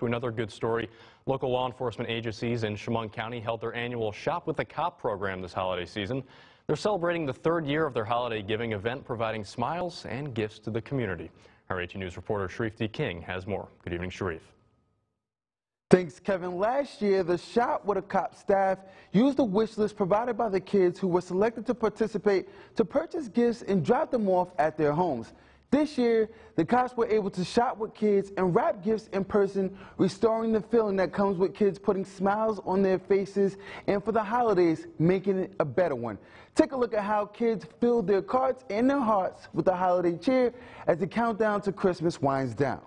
to another good story. Local law enforcement agencies in Chemung County held their annual Shop with a Cop program this holiday season. They're celebrating the third year of their holiday giving event, providing smiles and gifts to the community. Our HE News reporter Sharif D. King has more. Good evening, Sharif. Thanks, Kevin. Last year, the Shop with a Cop staff used a wish list provided by the kids who were selected to participate to purchase gifts and drop them off at their homes. This year, the cops were able to shop with kids and wrap gifts in person, restoring the feeling that comes with kids putting smiles on their faces and for the holidays, making it a better one. Take a look at how kids filled their carts and their hearts with the holiday cheer as the countdown to Christmas winds down.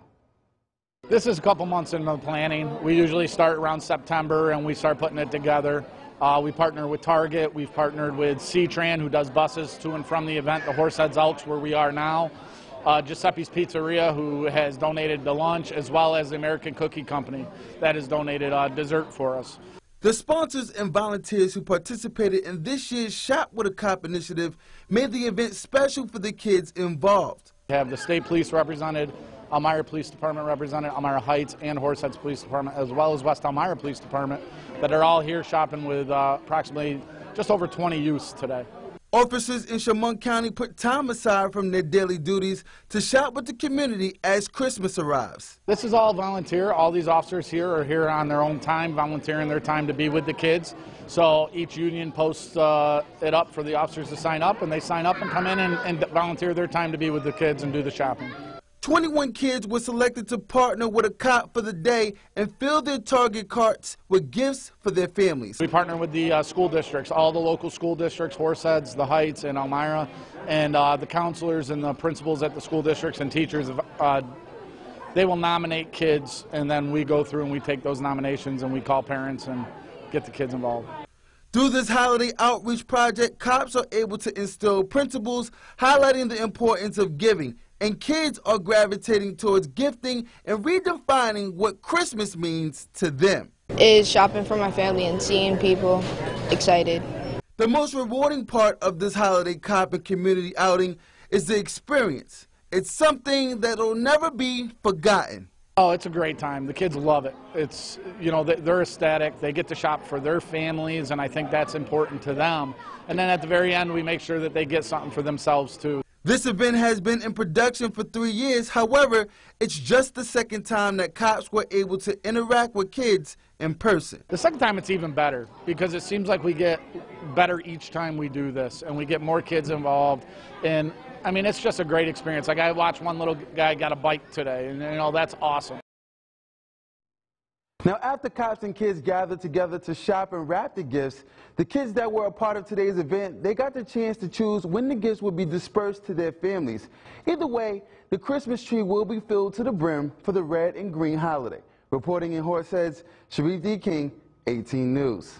This is a couple months into the planning. We usually start around September and we start putting it together. Uh, we partner with Target, we've partnered with C-Tran who does buses to and from the event, the Horseheads out where we are now uh, Giuseppe's Pizzeria, who has donated the lunch, as well as the American Cookie Company that has donated uh, dessert for us. The sponsors and volunteers who participated in this year's Shop with a Cop initiative made the event special for the kids involved. We have the state police represented, Elmira Police Department represented, Elmira Heights and Horseheads Police Department, as well as West Elmira Police Department, that are all here shopping with uh, approximately just over 20 youths today. Officers in Chemung County put time aside from their daily duties to shop with the community as Christmas arrives. This is all volunteer. All these officers here are here on their own time, volunteering their time to be with the kids. So each union posts uh, it up for the officers to sign up, and they sign up and come in and, and volunteer their time to be with the kids and do the shopping. 21 kids were selected to partner with a cop for the day and fill their target carts with gifts for their families. We partner with the uh, school districts, all the local school districts, Horseheads, The Heights, and Elmira, and uh, the counselors and the principals at the school districts and teachers. Have, uh, they will nominate kids, and then we go through and we take those nominations and we call parents and get the kids involved. Through this holiday outreach project, cops are able to instill principles highlighting the importance of giving and kids are gravitating towards gifting and redefining what Christmas means to them. Is shopping for my family and seeing people excited. The most rewarding part of this holiday cop and community outing is the experience. It's something that'll never be forgotten. Oh, it's a great time. The kids love it. It's, you know, they're ecstatic. They get to shop for their families, and I think that's important to them. And then at the very end, we make sure that they get something for themselves, too. This event has been in production for three years. However, it's just the second time that cops were able to interact with kids in person. The second time it's even better because it seems like we get better each time we do this and we get more kids involved. And I mean, it's just a great experience. Like I watched one little guy got a bike today and you know, that's awesome. Now, after cops and kids gathered together to shop and wrap the gifts, the kids that were a part of today's event, they got the chance to choose when the gifts would be dispersed to their families. Either way, the Christmas tree will be filled to the brim for the red and green holiday. Reporting in Horseheads, Sharif D. King, 18 News.